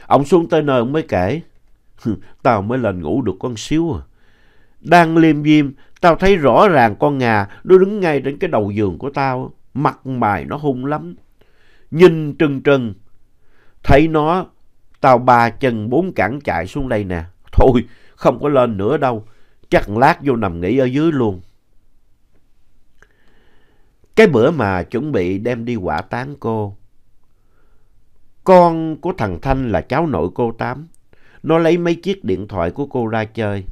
Ông xuống tới nơi ông mới kể, tao mới lên ngủ được con xíu à. Đang liêm diêm, tao thấy rõ ràng con ngà nó đứng ngay đến cái đầu giường của tao, mặt mày nó hung lắm. Nhìn trừng trừng, thấy nó, tao ba chân bốn cẳng chạy xuống đây nè. Thôi, không có lên nữa đâu, chắc lát vô nằm nghỉ ở dưới luôn. Cái bữa mà chuẩn bị đem đi quả tán cô, con của thằng Thanh là cháu nội cô Tám, nó lấy mấy chiếc điện thoại của cô ra chơi.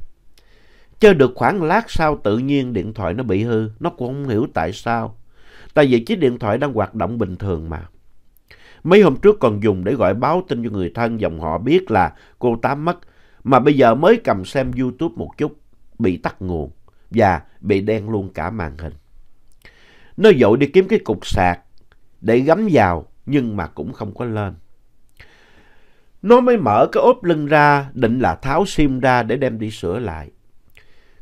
Chơi được khoảng lát sau tự nhiên điện thoại nó bị hư, nó cũng không hiểu tại sao. Tại vì chiếc điện thoại đang hoạt động bình thường mà. Mấy hôm trước còn dùng để gọi báo tin cho người thân dòng họ biết là cô Tám mất, mà bây giờ mới cầm xem YouTube một chút, bị tắt nguồn và bị đen luôn cả màn hình. Nó dội đi kiếm cái cục sạc để gắm vào nhưng mà cũng không có lên. Nó mới mở cái ốp lưng ra định là tháo sim ra để đem đi sửa lại.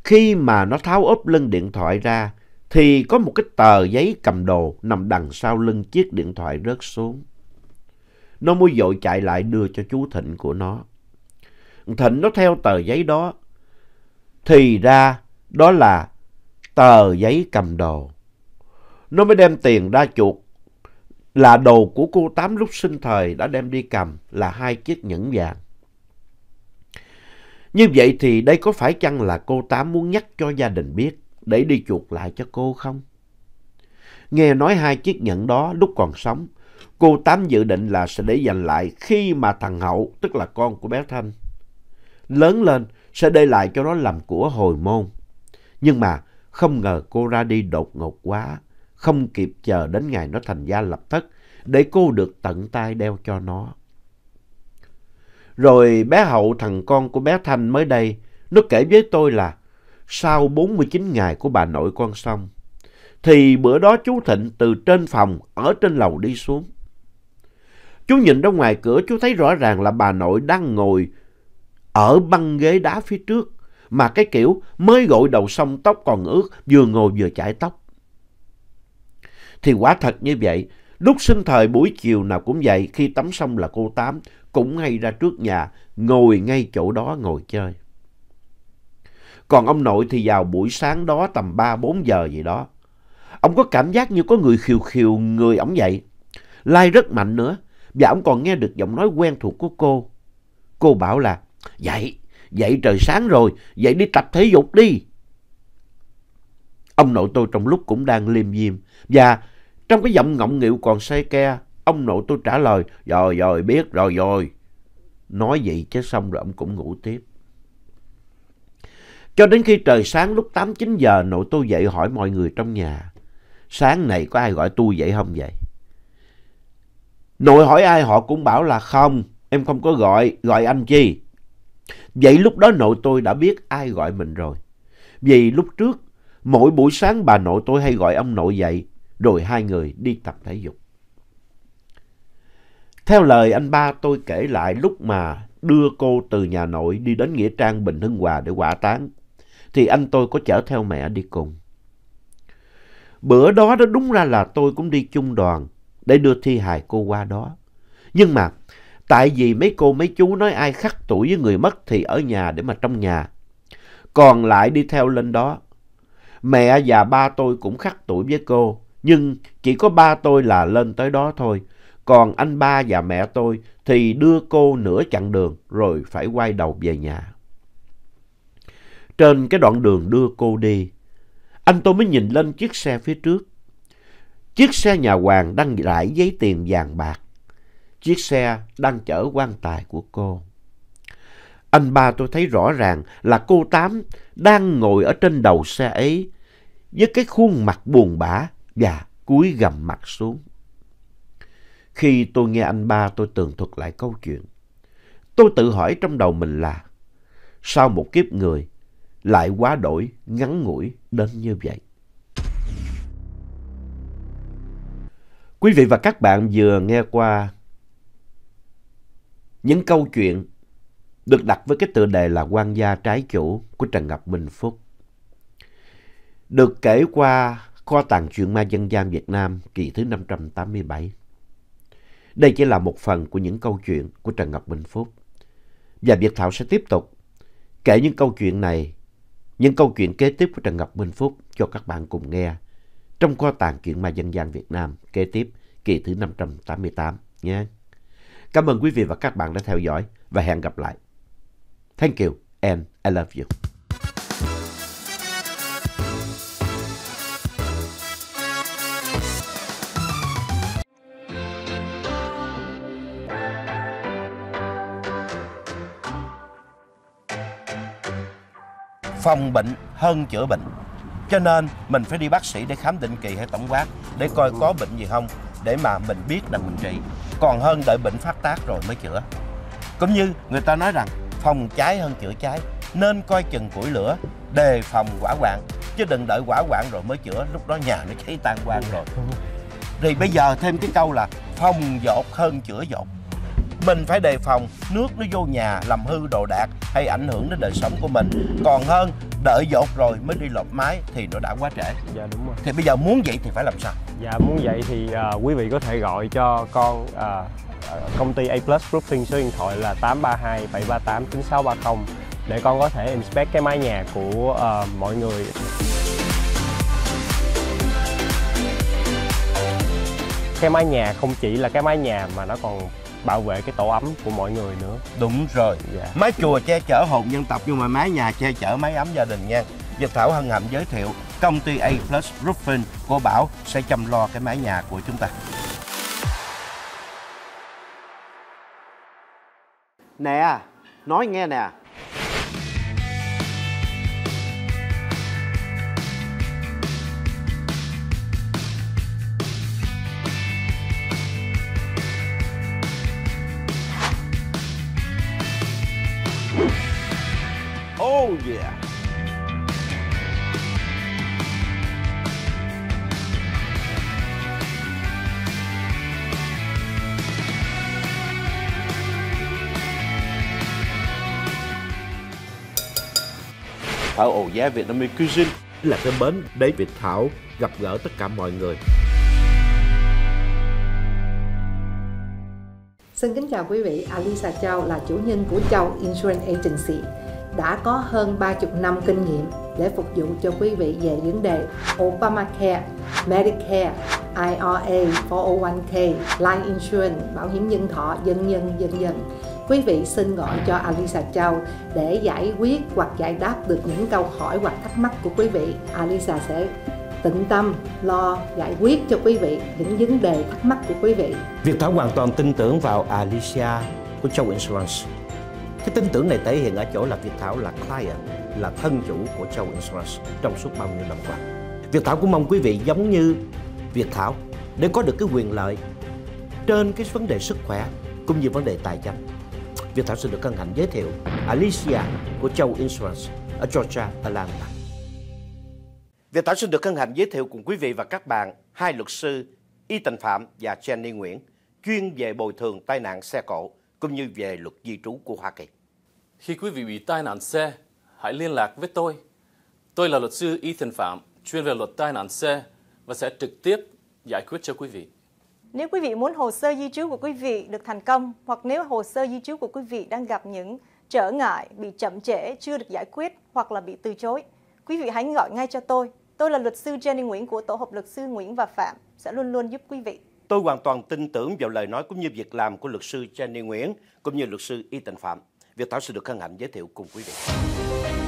Khi mà nó tháo ốp lưng điện thoại ra thì có một cái tờ giấy cầm đồ nằm đằng sau lưng chiếc điện thoại rớt xuống. Nó mới dội chạy lại đưa cho chú Thịnh của nó. Thịnh nó theo tờ giấy đó. Thì ra đó là tờ giấy cầm đồ. Nó mới đem tiền ra chuột là đồ của cô Tám lúc sinh thời đã đem đi cầm là hai chiếc nhẫn vàng. Như vậy thì đây có phải chăng là cô Tám muốn nhắc cho gia đình biết để đi chuột lại cho cô không? Nghe nói hai chiếc nhẫn đó lúc còn sống, cô Tám dự định là sẽ để dành lại khi mà thằng Hậu, tức là con của bé Thanh, lớn lên sẽ để lại cho nó làm của hồi môn. Nhưng mà không ngờ cô ra đi đột ngột quá, không kịp chờ đến ngày nó thành gia lập thất để cô được tận tay đeo cho nó. Rồi bé Hậu thằng con của bé Thanh mới đây, nó kể với tôi là sau 49 ngày của bà nội con xong, thì bữa đó chú Thịnh từ trên phòng ở trên lầu đi xuống. Chú nhìn ra ngoài cửa chú thấy rõ ràng là bà nội đang ngồi ở băng ghế đá phía trước mà cái kiểu mới gội đầu xong tóc còn ướt vừa ngồi vừa chải tóc. Thì quả thật như vậy, lúc sinh thời buổi chiều nào cũng vậy, khi tắm xong là cô Tám cũng hay ra trước nhà, ngồi ngay chỗ đó ngồi chơi. Còn ông nội thì vào buổi sáng đó tầm ba bốn giờ gì đó. Ông có cảm giác như có người khiều khiều người ổng vậy. Lai rất mạnh nữa. Và ông còn nghe được giọng nói quen thuộc của cô. Cô bảo là, dậy, dậy trời sáng rồi, dậy đi tập thể dục đi. Ông nội tôi trong lúc cũng đang liêm diêm. Và trong cái giọng ngọng nghịu còn say ke, ông nội tôi trả lời, rồi rồi biết rồi rồi. Nói vậy chứ xong rồi ông cũng ngủ tiếp. Cho đến khi trời sáng lúc 8-9 giờ nội tôi dậy hỏi mọi người trong nhà. Sáng này có ai gọi tôi dậy không vậy? Nội hỏi ai họ cũng bảo là không, em không có gọi, gọi anh chi. Vậy lúc đó nội tôi đã biết ai gọi mình rồi. Vì lúc trước, mỗi buổi sáng bà nội tôi hay gọi ông nội dậy rồi hai người đi tập thể dục. Theo lời anh ba tôi kể lại lúc mà đưa cô từ nhà nội đi đến Nghĩa Trang Bình Hưng Hòa để hỏa táng, thì anh tôi có chở theo mẹ đi cùng. Bữa đó đó đúng ra là tôi cũng đi chung đoàn để đưa thi hài cô qua đó. Nhưng mà tại vì mấy cô mấy chú nói ai khắc tuổi với người mất thì ở nhà để mà trong nhà. Còn lại đi theo lên đó. Mẹ và ba tôi cũng khắc tuổi với cô nhưng chỉ có ba tôi là lên tới đó thôi. Còn anh ba và mẹ tôi thì đưa cô nửa chặng đường rồi phải quay đầu về nhà. Trên cái đoạn đường đưa cô đi, anh tôi mới nhìn lên chiếc xe phía trước. Chiếc xe nhà Hoàng đang lại giấy tiền vàng bạc. Chiếc xe đang chở quan tài của cô. Anh ba tôi thấy rõ ràng là cô Tám đang ngồi ở trên đầu xe ấy với cái khuôn mặt buồn bã và cúi gầm mặt xuống. Khi tôi nghe anh ba tôi tường thuật lại câu chuyện, tôi tự hỏi trong đầu mình là sao một kiếp người lại quá đổi ngắn ngủi đến như vậy? Quý vị và các bạn vừa nghe qua những câu chuyện được đặt với cái tựa đề là quan gia trái chủ của Trần Ngọc Minh Phúc. Được kể qua Kho tàng truyện ma dân gian Việt Nam kỳ thứ 587. Đây chỉ là một phần của những câu chuyện của Trần Ngọc Bình Phúc. Và Việt Thảo sẽ tiếp tục kể những câu chuyện này, những câu chuyện kế tiếp của Trần Ngọc Bình Phúc cho các bạn cùng nghe trong kho tàng truyện ma dân gian Việt Nam kế tiếp kỳ thứ 588 nhé. Cảm ơn quý vị và các bạn đã theo dõi và hẹn gặp lại. Thank you and I love you. phòng bệnh hơn chữa bệnh cho nên mình phải đi bác sĩ để khám định kỳ hay tổng quát để coi có bệnh gì không để mà mình biết là mình trị còn hơn đợi bệnh phát tác rồi mới chữa cũng như người ta nói rằng phòng cháy hơn chữa cháy nên coi chừng củi lửa đề phòng quả quạng chứ đừng đợi quả quạng rồi mới chữa lúc đó nhà nó cháy tan quang rồi thì bây giờ thêm cái câu là phòng dột hơn chữa dột mình phải đề phòng nước nó vô nhà làm hư đồ đạc hay ảnh hưởng đến đời sống của mình còn hơn đợi dột rồi mới đi lột máy thì nó đã quá trễ dạ đúng rồi thì bây giờ muốn vậy thì phải làm sao dạ muốn vậy thì uh, quý vị có thể gọi cho con uh, công ty A Plus Roofing số điện thoại là 832 738 9630 để con có thể inspect cái mái nhà của uh, mọi người cái mái nhà không chỉ là cái mái nhà mà nó còn bảo vệ cái tổ ấm của mọi người nữa đúng rồi dạ. mái chùa che chở hồn dân tộc nhưng mà mái nhà che chở mái ấm gia đình nha Nhật Thảo hân hạnh giới thiệu công ty A Plus Roofing của Bảo sẽ chăm lo cái mái nhà của chúng ta. Nè, nói nghe nè, Oh yeah! Ở ổ giá Việt Nam Cuisine là cái bến để Việt Thảo gặp gỡ tất cả mọi người. Xin kính chào quý vị, Alisa Châu là chủ nhân của Châu Insurance Agency đã có hơn 30 năm kinh nghiệm để phục vụ cho quý vị về vấn đề Obamacare, Medicare, IRA, 401k, Life Insurance, bảo hiểm nhân thọ, dân nhân, dân dân. Quý vị xin gọi cho Alisa Châu để giải quyết hoặc giải đáp được những câu hỏi hoặc thắc mắc của quý vị. Alisa sẽ tận tâm lo giải quyết cho quý vị những vấn đề thắc mắc của quý vị. Việt Thảo hoàn toàn tin tưởng vào Alicia của Châu Insurance cái tin tưởng này thể hiện ở chỗ là Việt Thảo là client, là thân chủ của Châu Insurance trong suốt bao nhiêu năm qua. Việt Thảo cũng mong quý vị giống như Việt Thảo để có được cái quyền lợi trên cái vấn đề sức khỏe cũng như vấn đề tài chính. Việt Thảo xin được cân hạnh giới thiệu Alicia của Châu Insurance ở Georgia, Atlanta. Việt Thảo xin được cân hạnh giới thiệu cùng quý vị và các bạn hai luật sư Y Tần Phạm và Jenny Nguyễn chuyên về bồi thường tai nạn xe cộ cũng như về luật di trú của Hoa Kỳ. Khi quý vị bị tai nạn xe, hãy liên lạc với tôi. Tôi là luật sư Ethan Phạm, chuyên về luật tai nạn xe và sẽ trực tiếp giải quyết cho quý vị. Nếu quý vị muốn hồ sơ di trú của quý vị được thành công hoặc nếu hồ sơ di trú của quý vị đang gặp những trở ngại, bị chậm trễ, chưa được giải quyết hoặc là bị từ chối, quý vị hãy gọi ngay cho tôi. Tôi là luật sư Jenny Nguyễn của Tổ hợp luật sư Nguyễn và Phạm sẽ luôn luôn giúp quý vị. Tôi hoàn toàn tin tưởng vào lời nói cũng như việc làm của luật sư Jenny Nguyễn cũng như luật sư Y Tịnh Phạm. việc Thảo sẽ được hân hạnh giới thiệu cùng quý vị.